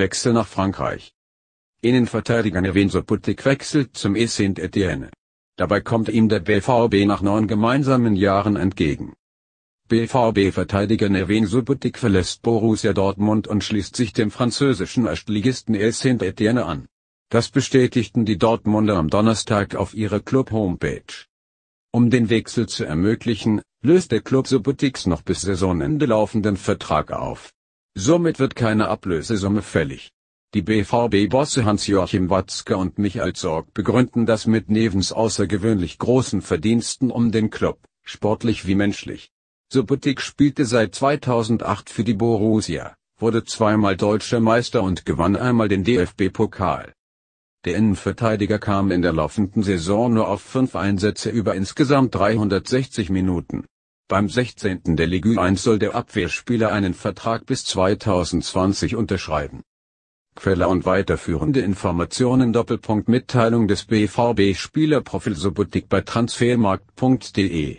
Wechsel nach Frankreich. Innenverteidiger Neven Soputik wechselt zum e saint Etienne. Dabei kommt ihm der BVB nach neun gemeinsamen Jahren entgegen. BVB-Verteidiger Neven Subotic verlässt Borussia Dortmund und schließt sich dem französischen Erstligisten e saint Etienne an. Das bestätigten die Dortmunder am Donnerstag auf ihrer Club-Homepage. Um den Wechsel zu ermöglichen, löst der Club Subotics noch bis Saisonende laufenden Vertrag auf. Somit wird keine Ablösesumme fällig. Die BVB-Bosse Hans-Joachim Watzke und Michael Sorg begründen das mit Nevens außergewöhnlich großen Verdiensten um den Club, sportlich wie menschlich. Subotic spielte seit 2008 für die Borussia, wurde zweimal deutscher Meister und gewann einmal den DFB-Pokal. Der Innenverteidiger kam in der laufenden Saison nur auf fünf Einsätze über insgesamt 360 Minuten. Beim 16. der Ligue 1 soll der Abwehrspieler einen Vertrag bis 2020 unterschreiben. Quelle und weiterführende Informationen Doppelpunkt Mitteilung des BVB Spielerprofil Subotik bei transfermarkt.de